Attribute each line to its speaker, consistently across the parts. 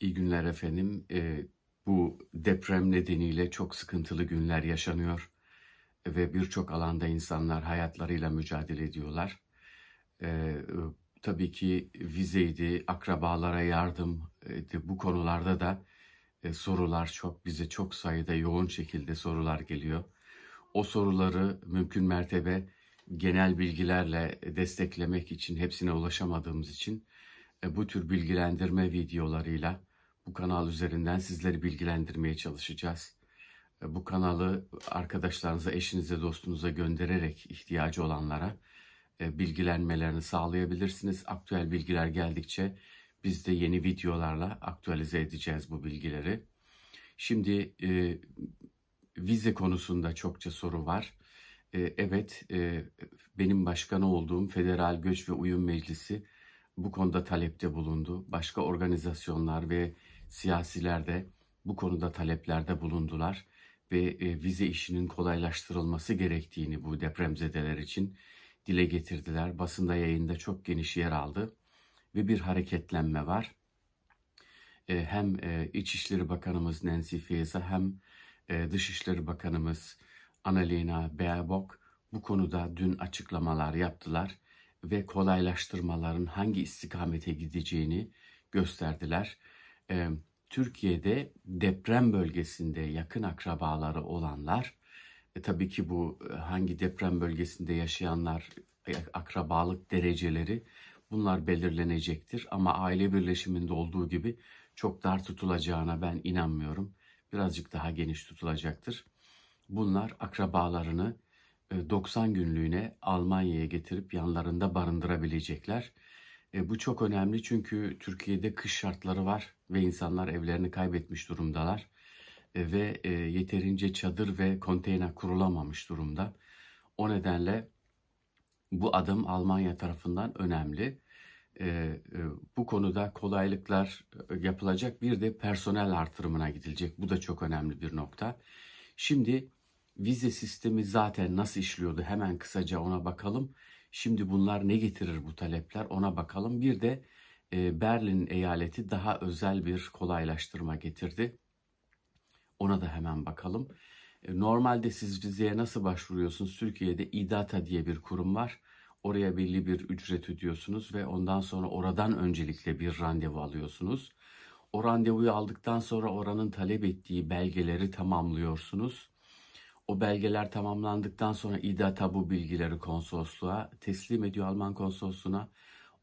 Speaker 1: İyi günler efendim. E, bu deprem nedeniyle çok sıkıntılı günler yaşanıyor ve birçok alanda insanlar hayatlarıyla mücadele ediyorlar. E, tabii ki vizeydi, akrabalara yardım e, bu konularda da e, sorular çok bize çok sayıda yoğun şekilde sorular geliyor. O soruları mümkün mertebe genel bilgilerle desteklemek için hepsine ulaşamadığımız için e, bu tür bilgilendirme videolarıyla bu kanal üzerinden sizleri bilgilendirmeye çalışacağız. E, bu kanalı arkadaşlarınıza, eşinize, dostunuza göndererek ihtiyacı olanlara e, bilgilenmelerini sağlayabilirsiniz. Aktüel bilgiler geldikçe biz de yeni videolarla aktualize edeceğiz bu bilgileri. Şimdi e, vize konusunda çokça soru var. E, evet, e, benim başkanı olduğum Federal Göç ve Uyum Meclisi bu konuda talepte bulundu. Başka organizasyonlar ve siyasiler de bu konuda taleplerde bulundular ve e, vize işinin kolaylaştırılması gerektiğini bu depremzedeler için dile getirdiler. Basında yayında çok geniş yer aldı ve bir hareketlenme var. E, hem e, İçişleri Bakanımız Nancy Faeser hem Dışişleri Bakanımız Annalena Baerbock bu konuda dün açıklamalar yaptılar ve kolaylaştırmaların hangi istikamete gideceğini gösterdiler e, Türkiye'de deprem bölgesinde yakın akrabaları olanlar, e, tabii ki bu e, hangi deprem bölgesinde yaşayanlar e, akrabalık dereceleri bunlar belirlenecektir. Ama aile birleşiminde olduğu gibi çok dar tutulacağına ben inanmıyorum. Birazcık daha geniş tutulacaktır. Bunlar akrabalarını 90 e, günlüğüne Almanya'ya getirip yanlarında barındırabilecekler. E, bu çok önemli çünkü Türkiye'de kış şartları var ve insanlar evlerini kaybetmiş durumdalar. E, ve e, yeterince çadır ve konteyner kurulamamış durumda. O nedenle bu adım Almanya tarafından önemli. E, e, bu konuda kolaylıklar e, yapılacak. Bir de personel artırımına gidilecek. Bu da çok önemli bir nokta. Şimdi vize sistemi zaten nasıl işliyordu hemen kısaca ona bakalım. Şimdi bunlar ne getirir bu talepler ona bakalım. Bir de e, Berlin eyaleti daha özel bir kolaylaştırma getirdi. Ona da hemen bakalım. E, normalde siz vizeye nasıl başvuruyorsunuz? Türkiye'de İDATA diye bir kurum var. Oraya belli bir ücret ödüyorsunuz ve ondan sonra oradan öncelikle bir randevu alıyorsunuz. O randevuyu aldıktan sonra oranın talep ettiği belgeleri tamamlıyorsunuz. O belgeler tamamlandıktan sonra İDATA tabu bilgileri konsolosluğa teslim ediyor Alman konsolosluğuna.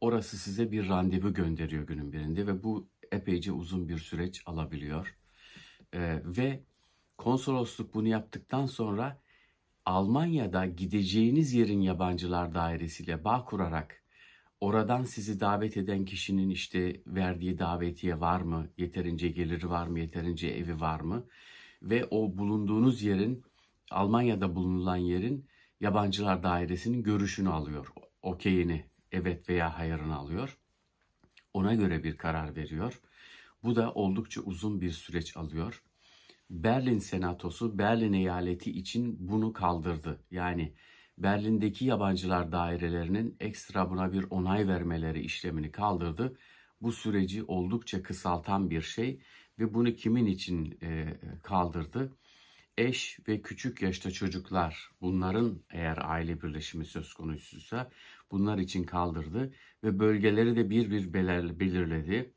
Speaker 1: Orası size bir randevu gönderiyor günün birinde ve bu epeyce uzun bir süreç alabiliyor. Ee, ve konsolosluk bunu yaptıktan sonra Almanya'da gideceğiniz yerin yabancılar dairesiyle bağ kurarak oradan sizi davet eden kişinin işte verdiği davetiye var mı, yeterince geliri var mı, yeterince evi var mı ve o bulunduğunuz yerin Almanya'da bulunulan yerin yabancılar dairesinin görüşünü alıyor. Okeyini, evet veya hayırını alıyor. Ona göre bir karar veriyor. Bu da oldukça uzun bir süreç alıyor. Berlin Senatosu Berlin eyaleti için bunu kaldırdı. Yani Berlin'deki yabancılar dairelerinin ekstra buna bir onay vermeleri işlemini kaldırdı. Bu süreci oldukça kısaltan bir şey ve bunu kimin için e, kaldırdı? eş ve küçük yaşta çocuklar bunların eğer aile birleşimi söz konusuysa bunlar için kaldırdı ve bölgeleri de bir bir belirledi.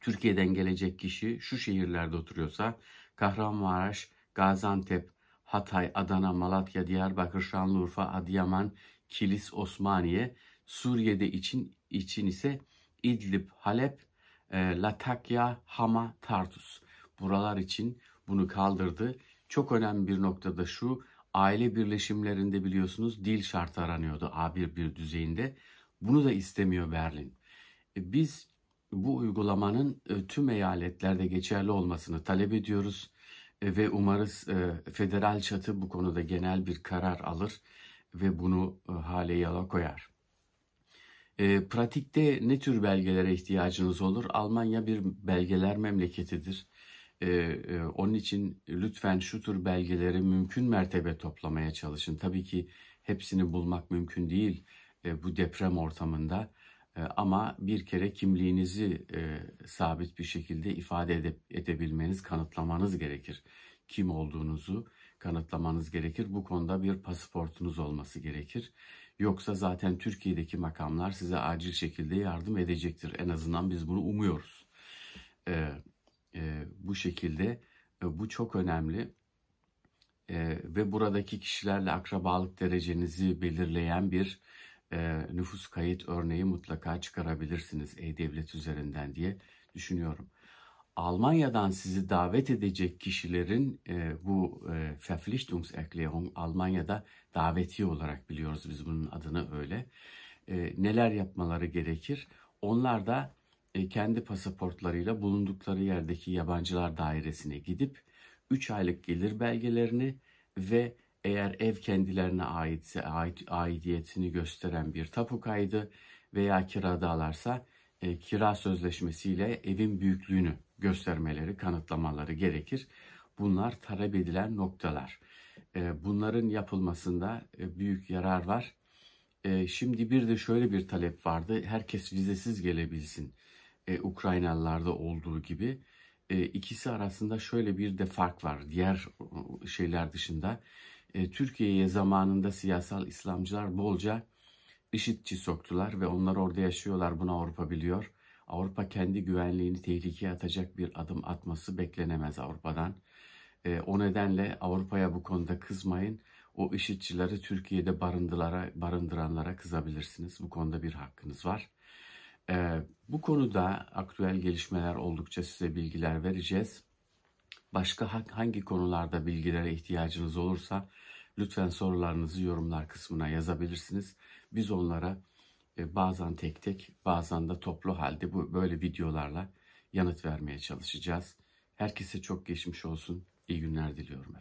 Speaker 1: Türkiye'den gelecek kişi şu şehirlerde oturuyorsa Kahramanmaraş, Gaziantep, Hatay, Adana, Malatya, Diyarbakır, Şanlıurfa, Adıyaman, Kilis, Osmaniye, Suriye'de için için ise İdlib, Halep, e, Latakya, Hama, Tartus. Buralar için bunu kaldırdı çok önemli bir noktada şu aile birleşimlerinde biliyorsunuz dil şartı aranıyordu A1 bir düzeyinde. Bunu da istemiyor Berlin. E, biz bu uygulamanın e, tüm eyaletlerde geçerli olmasını talep ediyoruz e, ve umarız federal çatı bu konuda genel bir karar alır ve bunu hale yala koyar. pratikte ne tür belgelere ihtiyacınız olur? Almanya bir belgeler memleketidir. Ee, e, onun için lütfen şu tür belgeleri mümkün mertebe toplamaya çalışın. Tabii ki hepsini bulmak mümkün değil e, bu deprem ortamında. E, ama bir kere kimliğinizi e, sabit bir şekilde ifade edip, edebilmeniz, kanıtlamanız gerekir. Kim olduğunuzu kanıtlamanız gerekir. Bu konuda bir pasaportunuz olması gerekir. Yoksa zaten Türkiye'deki makamlar size acil şekilde yardım edecektir. En azından biz bunu umuyoruz. Evet e, bu şekilde e, bu çok önemli e, ve buradaki kişilerle akrabalık derecenizi belirleyen bir e, nüfus kayıt örneği mutlaka çıkarabilirsiniz e-devlet üzerinden diye düşünüyorum. Almanya'dan sizi davet edecek kişilerin e, bu e, Verpflichtungserklärung Almanya'da daveti olarak biliyoruz biz bunun adını öyle. E, neler yapmaları gerekir? Onlar da e, kendi pasaportlarıyla bulundukları yerdeki yabancılar dairesine gidip 3 aylık gelir belgelerini ve eğer ev kendilerine aitse ait, aidiyetini gösteren bir tapu kaydı veya kiradalarsa e, kira sözleşmesiyle evin büyüklüğünü göstermeleri, kanıtlamaları gerekir. Bunlar talep edilen noktalar. E, bunların yapılmasında e, büyük yarar var. E, şimdi bir de şöyle bir talep vardı. Herkes vizesiz gelebilsin e, Ukraynalılarda olduğu gibi e, ikisi arasında şöyle bir de fark var diğer e, şeyler dışında. E, Türkiye'ye zamanında siyasal İslamcılar bolca IŞİD'çi soktular ve onlar orada yaşıyorlar bunu Avrupa biliyor. Avrupa kendi güvenliğini tehlikeye atacak bir adım atması beklenemez Avrupa'dan. E, o nedenle Avrupa'ya bu konuda kızmayın. O IŞİD'çileri Türkiye'de barındılara, barındıranlara kızabilirsiniz. Bu konuda bir hakkınız var. Ee, bu konuda aktüel gelişmeler oldukça size bilgiler vereceğiz. Başka hangi konularda bilgilere ihtiyacınız olursa lütfen sorularınızı yorumlar kısmına yazabilirsiniz. Biz onlara e, bazen tek tek bazen de toplu halde bu böyle videolarla yanıt vermeye çalışacağız. Herkese çok geçmiş olsun. İyi günler diliyorum efendim.